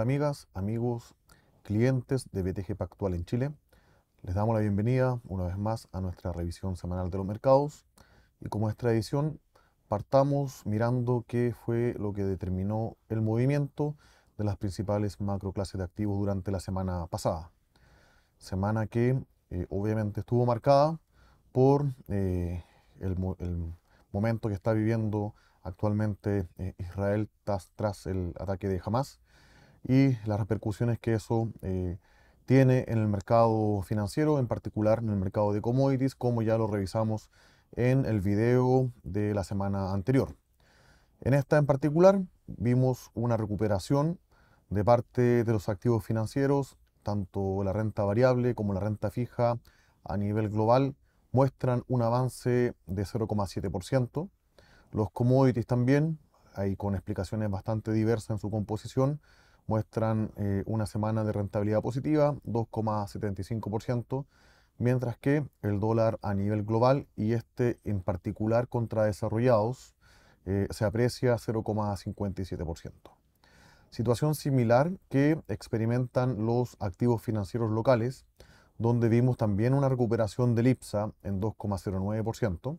amigas, amigos, clientes de BTG Pactual en Chile. Les damos la bienvenida una vez más a nuestra revisión semanal de los mercados. Y como es tradición, partamos mirando qué fue lo que determinó el movimiento de las principales macroclases de activos durante la semana pasada. Semana que eh, obviamente estuvo marcada por eh, el, momento que está viviendo actualmente eh, Israel tras, tras el ataque de Hamas y las repercusiones que eso eh, tiene en el mercado financiero, en particular en el mercado de commodities, como ya lo revisamos en el video de la semana anterior. En esta en particular vimos una recuperación de parte de los activos financieros, tanto la renta variable como la renta fija a nivel global muestran un avance de 0,7%. Los commodities también, ahí con explicaciones bastante diversas en su composición, muestran eh, una semana de rentabilidad positiva, 2,75%, mientras que el dólar a nivel global y este en particular contra desarrollados eh, se aprecia 0,57%. Situación similar que experimentan los activos financieros locales, donde vimos también una recuperación del IPSA en 2,09%.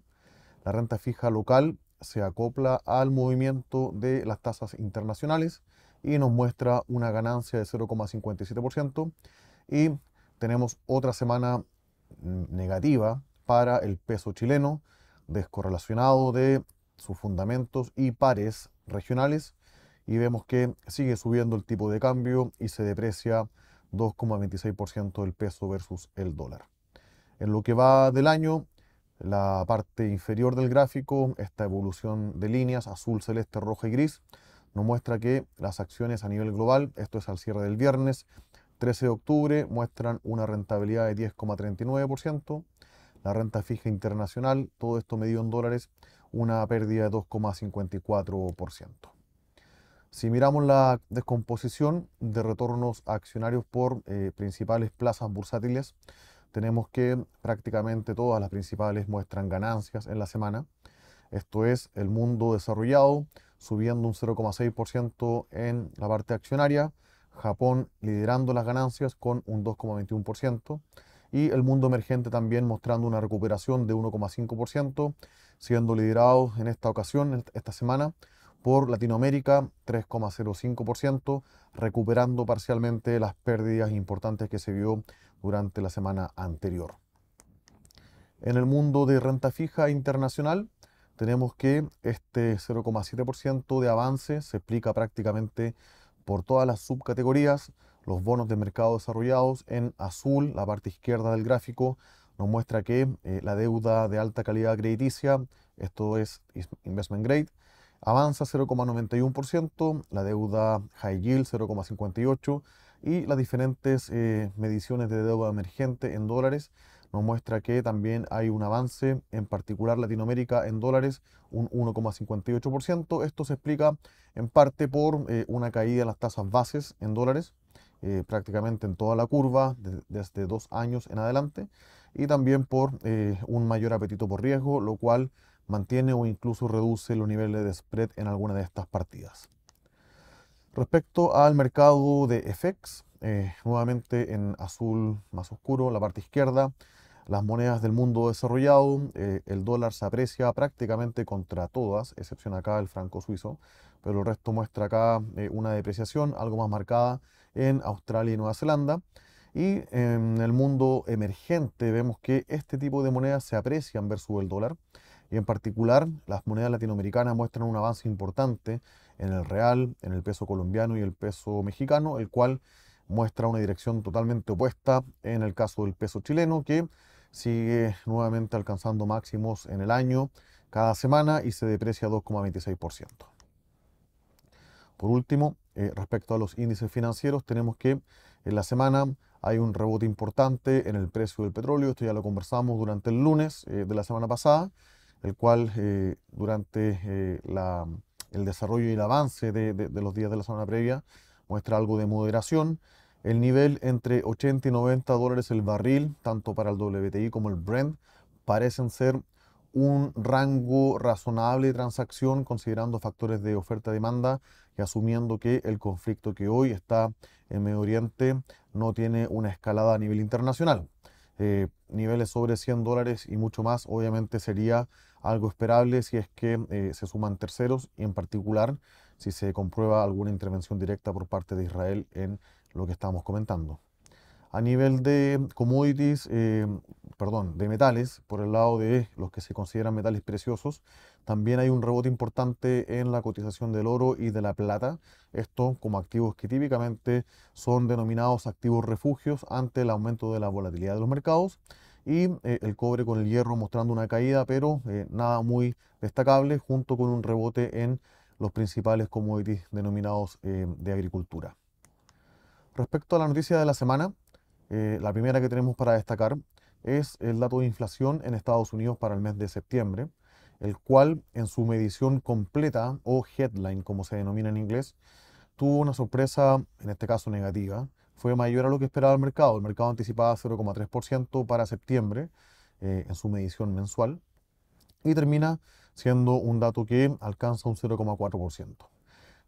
La renta fija local se acopla al movimiento de las tasas internacionales, y nos muestra una ganancia de 0,57% y tenemos otra semana mm, negativa para el peso chileno, descorrelacionado de sus fundamentos y pares regionales y vemos que sigue subiendo el tipo de cambio y se deprecia 2,26% el peso versus el dólar. En lo que va del año, la parte inferior del gráfico, esta evolución de líneas azul, celeste, roja y gris, nos muestra que las acciones a nivel global, esto es al cierre del viernes, 13 de octubre, muestran una rentabilidad de 10,39%. La renta fija internacional, todo esto medido en dólares, una pérdida de 2,54%. Si miramos la descomposición de retornos accionarios por eh, principales plazas bursátiles, tenemos que prácticamente todas las principales muestran ganancias en la semana. Esto es el mundo desarrollado, subiendo un 0,6% en la parte accionaria, Japón liderando las ganancias con un 2,21% y el mundo emergente también mostrando una recuperación de 1,5%, siendo liderados en esta ocasión, esta semana, por Latinoamérica 3,05%, recuperando parcialmente las pérdidas importantes que se vio durante la semana anterior. En el mundo de renta fija internacional, tenemos que este 0,7% de avance se explica prácticamente por todas las subcategorías. Los bonos de mercado desarrollados en azul, la parte izquierda del gráfico, nos muestra que eh, la deuda de alta calidad crediticia, esto es investment grade, avanza 0,91%, la deuda high yield 0,58% y las diferentes eh, mediciones de deuda emergente en dólares nos muestra que también hay un avance, en particular Latinoamérica en dólares, un 1,58%. Esto se explica en parte por eh, una caída en las tasas bases en dólares, eh, prácticamente en toda la curva desde dos años en adelante, y también por eh, un mayor apetito por riesgo, lo cual mantiene o incluso reduce los niveles de spread en alguna de estas partidas. Respecto al mercado de FX, eh, nuevamente en azul más oscuro, la parte izquierda, las monedas del mundo desarrollado, eh, el dólar se aprecia prácticamente contra todas, excepción acá el franco suizo, pero el resto muestra acá eh, una depreciación algo más marcada en Australia y Nueva Zelanda. Y en el mundo emergente vemos que este tipo de monedas se aprecian versus el dólar. Y en particular, las monedas latinoamericanas muestran un avance importante en el real, en el peso colombiano y el peso mexicano, el cual muestra una dirección totalmente opuesta en el caso del peso chileno, que sigue nuevamente alcanzando máximos en el año cada semana y se deprecia 2,26%. Por último, eh, respecto a los índices financieros, tenemos que en la semana hay un rebote importante en el precio del petróleo, esto ya lo conversamos durante el lunes eh, de la semana pasada, el cual eh, durante el desarrollo y el avance de los días de la semana previa muestra algo de moderación. El nivel entre 80 y 90 dólares el barril, tanto para el WTI como el Brent, parecen ser un rango razonable de transacción considerando factores de oferta-demanda y asumiendo que el conflicto que hoy está en Medio Oriente no tiene una escalada a nivel internacional. Eh, niveles sobre 100 dólares y mucho más obviamente sería algo esperable si es que eh, se suman terceros y en particular si se comprueba alguna intervención directa por parte de Israel en lo que estamos comentando. A nivel de commodities, eh, perdón, de metales, por el lado de los que se consideran metales preciosos, también hay un rebote importante en la cotización del oro y de la plata. Esto como activos que típicamente son denominados activos refugios ante el aumento de la volatilidad de los mercados. Y eh, el cobre con el hierro mostrando una caída, pero eh, nada muy destacable, junto con un rebote en los principales commodities denominados eh, de agricultura. Respecto a la noticia de la semana, eh, la primera que tenemos para destacar es el dato de inflación en Estados Unidos para el mes de septiembre, el cual en su medición completa o headline, como se denomina en inglés, tuvo una sorpresa, en este caso negativa, fue mayor a lo que esperaba el mercado. El mercado anticipaba 0,3% para septiembre eh, en su medición mensual y termina siendo un dato que alcanza un 0,4%.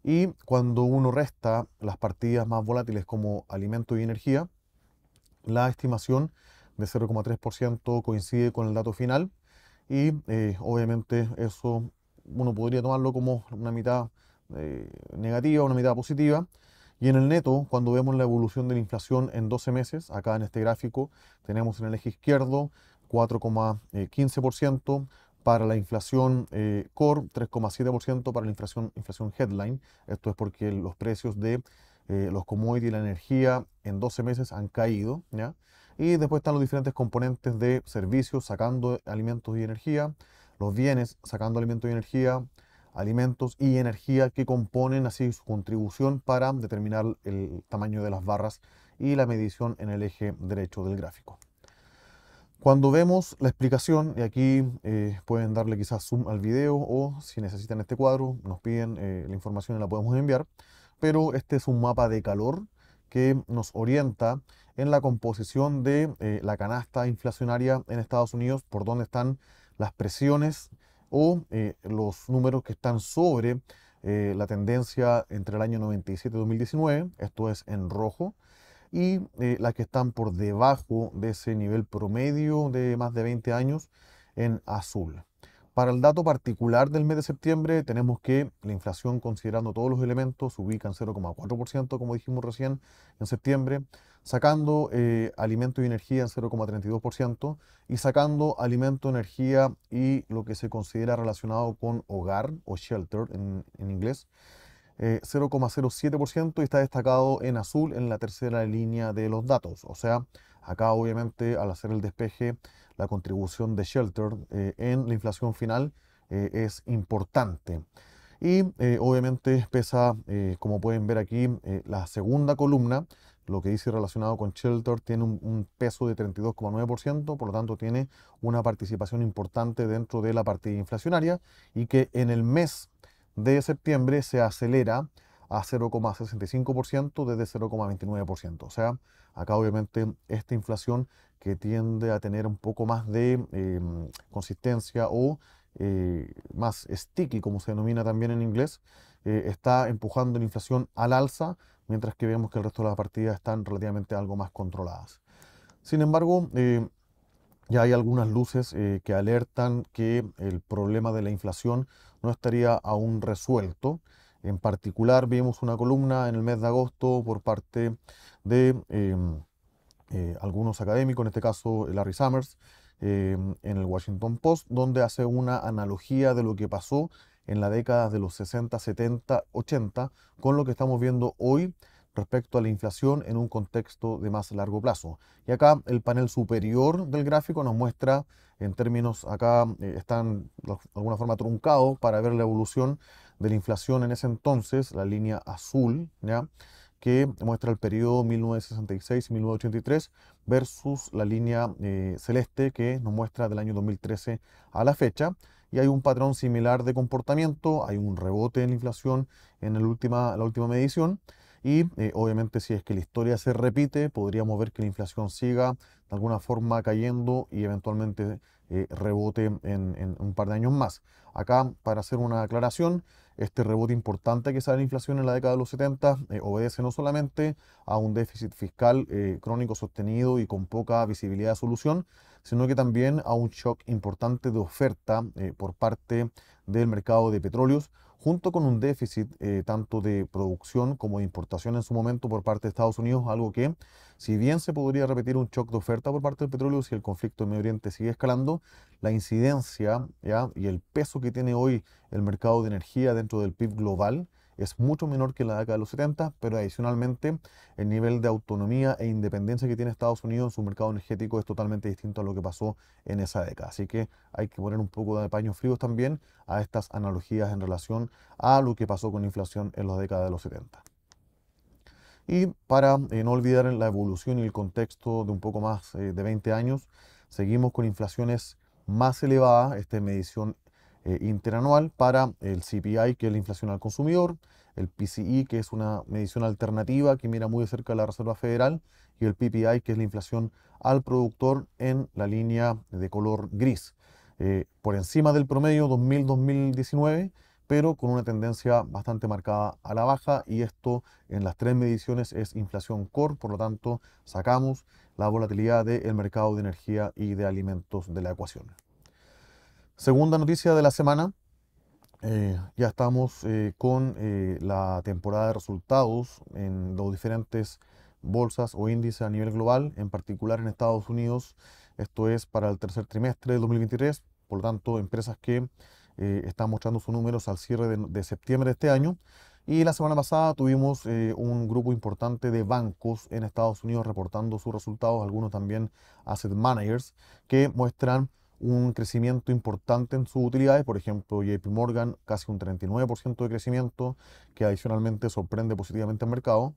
Y cuando uno resta las partidas más volátiles como alimento y energía, la estimación de 0,3% coincide con el dato final y eh, obviamente eso uno podría tomarlo como una mitad eh, negativa, una mitad positiva. Y en el neto, cuando vemos la evolución de la inflación en 12 meses, acá en este gráfico tenemos en el eje izquierdo 4,15%, para la inflación eh, core, 3,7% para la inflación, inflación headline. Esto es porque los precios de eh, los commodities y la energía en 12 meses han caído. ¿ya? Y después están los diferentes componentes de servicios, sacando alimentos y energía, los bienes, sacando alimentos y energía, alimentos y energía que componen así su contribución para determinar el tamaño de las barras y la medición en el eje derecho del gráfico. Cuando vemos la explicación, y aquí eh, pueden darle quizás zoom al video o si necesitan este cuadro, nos piden eh, la información y la podemos enviar, pero este es un mapa de calor que nos orienta en la composición de eh, la canasta inflacionaria en Estados Unidos, por dónde están las presiones o los números que están sobre la tendencia entre el año 97 y 2019, esto es en rojo, y eh, las que están por debajo de ese nivel promedio de más de 20 años en azul. Para el dato particular del mes de septiembre tenemos que la inflación considerando todos los elementos se ubica en 0,4% como dijimos recién en septiembre, sacando eh, alimento y energía en 0,32% y sacando alimento, energía y lo que se considera relacionado con hogar o shelter en, en inglés 0,07% eh, y está destacado en azul en la tercera línea de los datos. O sea, acá obviamente al hacer el despeje, la contribución de Shelter eh, en la inflación final eh, es importante. Y obviamente pesa, como pueden ver aquí, la segunda columna, lo que dice relacionado con Shelter, tiene un, un peso de 32,9%, por lo tanto tiene una participación importante dentro de la partida inflacionaria y que en el mes de septiembre se acelera a 0,65% desde 0,29%. O sea, acá obviamente esta inflación que tiende a tener un poco más de em, consistencia o eh, más sticky, como se denomina también en inglés, eh, está empujando la inflación al alza, mientras que vemos que el resto de las partidas están relativamente algo más controladas. Sin embargo, eh, ya hay algunas luces eh, que alertan que el problema de la inflación no estaría aún resuelto. En particular, vimos una columna en el mes de agosto por parte de em, eh, algunos académicos, en este caso Larry Summers, em, en el Washington Post, donde hace una analogía de lo que pasó en la década de los 60, 70, 80 con lo que estamos viendo hoy respecto a la inflación en un contexto de más largo plazo. Y acá el panel superior del gráfico nos muestra, en términos, acá eh, están de alguna forma truncado para ver la evolución de la inflación en ese entonces, la línea azul, ¿ya? que muestra el periodo 1966 y 1983 versus la línea eh, celeste que nos muestra del año 2013 a la fecha y hay un patrón similar de comportamiento, hay un rebote en la inflación en el última, la última medición y eh, obviamente si es que la historia se repite, podríamos ver que la inflación siga de alguna forma cayendo y eventualmente eh, rebote en, un par de años más. Acá, para hacer una aclaración, este rebote importante que sale la inflación en la década de los 70 eh, obedece no solamente a un déficit fiscal crónico sostenido y con poca visibilidad de solución, sino que también a un shock importante de oferta por parte del mercado de petróleos, junto con un déficit eh, tanto de producción como de importación en su momento por parte de Estados Unidos, algo que, si bien se podría repetir un shock de oferta por parte del petróleo si el conflicto en Medio Oriente sigue escalando, la incidencia ¿ya? y el peso que tiene hoy el mercado de energía dentro del PIB global es mucho menor que la década de los 70, pero adicionalmente el nivel de autonomía e independencia que tiene Estados Unidos en su mercado energético es totalmente distinto a lo que pasó en esa década. Así que hay que poner un poco de paños fríos también a estas analogías en relación a lo que pasó con la inflación en la década de los 70. Y para eh, no olvidar la evolución y el contexto de un poco más eh, de 20 años, seguimos con inflaciones más elevadas, esta medición eh, interanual para el CPI, que es la inflación al consumidor, el PCI, e, que es una medición alternativa que mira muy de cerca a la Reserva Federal, y el PPI, que es la inflación al productor en la línea de color gris, eh, por encima del promedio 2000-2019, pero con una tendencia bastante marcada a la baja, y esto en las tres mediciones es inflación core, por lo tanto sacamos la volatilidad del mercado de energía y de alimentos de la ecuación. Segunda noticia de la semana, eh, ya estamos eh, con eh, la temporada de resultados en los diferentes bolsas o índices a nivel global, en particular en Estados Unidos. Esto es para el tercer trimestre del 2023, por lo tanto, empresas que están mostrando sus números al cierre de, septiembre de este año. Y la semana pasada tuvimos un grupo importante de bancos en Estados Unidos reportando sus resultados, algunos también asset managers, que muestran un crecimiento importante en sus utilidades, por ejemplo JP Morgan casi un 39% de crecimiento, que adicionalmente sorprende positivamente al mercado.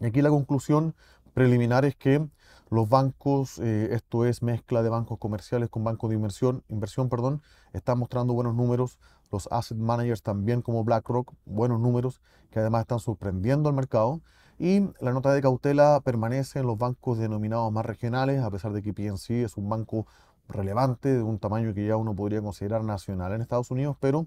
Y aquí la conclusión preliminar es que los bancos, eh, esto es mezcla de bancos comerciales con bancos de inversión, inversión perdón, están mostrando buenos números, los asset managers también como BlackRock, buenos números que además están sorprendiendo al mercado. Y la nota de cautela permanece en los bancos denominados más regionales, a pesar de que PNC es un banco relevante, de un tamaño que ya uno podría considerar nacional en Estados Unidos, pero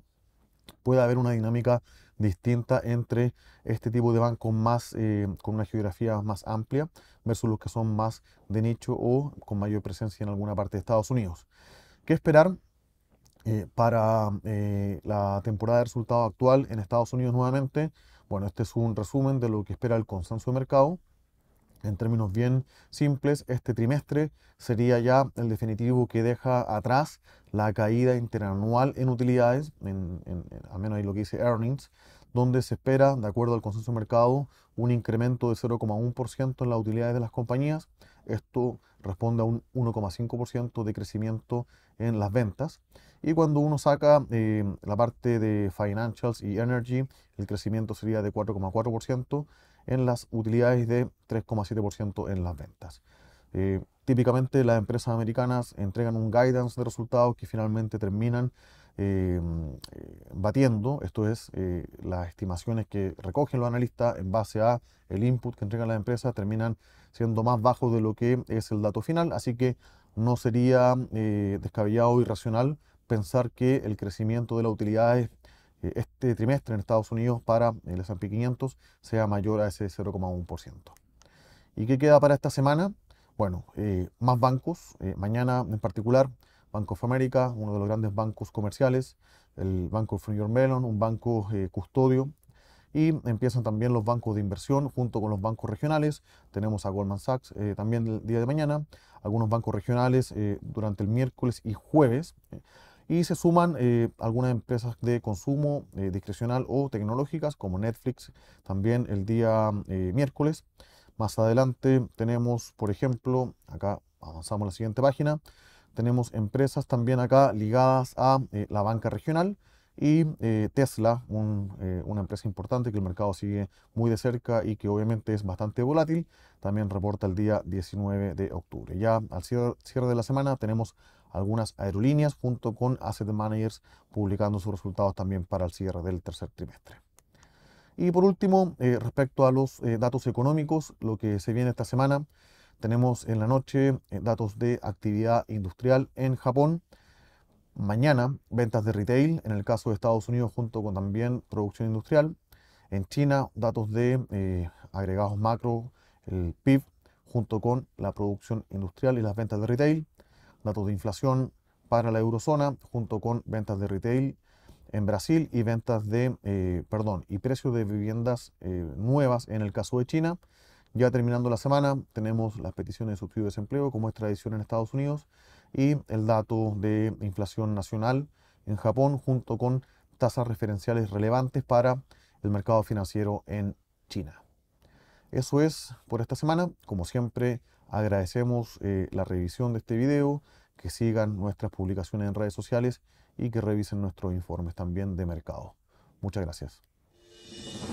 puede haber una dinámica distinta entre este tipo de bancos más eh, con una geografía más amplia versus los que son más de nicho o con mayor presencia en alguna parte de Estados Unidos. ¿Qué esperar eh, para eh, la temporada de resultados actual en Estados Unidos nuevamente? Bueno, este es un resumen de lo que espera el consenso de mercado. En términos bien simples, este trimestre sería ya el definitivo que deja atrás la caída interanual en utilidades, en, al menos ahí lo que dice earnings, donde se espera, de acuerdo al consenso de mercado, un incremento de 0,1% en las utilidades de las compañías. Esto responde a un 1,5% de crecimiento en las ventas. Y cuando uno saca eh, la parte de financials y energy, el crecimiento sería de 4,4% en las utilidades de 3,7% en las ventas. Eh, típicamente las empresas americanas entregan un guidance de resultados que finalmente terminan eh, mm, batiendo, esto es, eh, las estimaciones que recogen los analistas en base a el input que entregan las empresas terminan siendo más bajos de lo que es el dato final, así que no sería descabellado o irracional pensar que el crecimiento de las utilidades eh, este trimestre en Estados Unidos para el S&P 500 sea mayor a ese 0,1%. ¿Y qué queda para esta semana? Bueno, eh, más bancos. Eh, mañana en particular, Bank of America, uno de los grandes bancos comerciales, el Banco of New York Mellon, un banco custodio. Y empiezan también los bancos de inversión junto con los bancos regionales. Tenemos a Goldman Sachs también el día de mañana, algunos bancos regionales durante el miércoles y jueves y se suman eh, algunas empresas de consumo eh, discrecional o tecnológicas como Netflix también el día eh, miércoles. Más adelante tenemos, por ejemplo, acá avanzamos a la siguiente página, tenemos empresas también acá ligadas a la banca regional y Tesla, una empresa importante que el mercado sigue muy de cerca y que obviamente es bastante volátil, también reporta el día 19 de octubre. Ya al cierre de la semana tenemos algunas aerolíneas junto con asset managers publicando sus resultados también para el cierre del tercer trimestre. Y por último, eh, respecto a los eh, datos económicos, lo que se viene esta semana, tenemos en la noche eh, datos de actividad industrial en Japón. Mañana, ventas de retail, en el caso de Estados Unidos, junto con también producción industrial. En China, datos de agregados macro, el PIB, junto con la producción industrial y las ventas de retail datos de inflación para la eurozona, junto con ventas de retail en Brasil y ventas de, eh, perdón, y precios de viviendas eh, nuevas en el caso de China. Ya terminando la semana, tenemos las peticiones de subsidio de desempleo, como es tradición en Estados Unidos, y el dato de inflación nacional en Japón, junto con tasas referenciales relevantes para el mercado financiero en China. Eso es por esta semana. Como siempre, Agradecemos eh, la revisión de este video, que sigan nuestras publicaciones en redes sociales y que revisen nuestros informes también de mercado. Muchas gracias.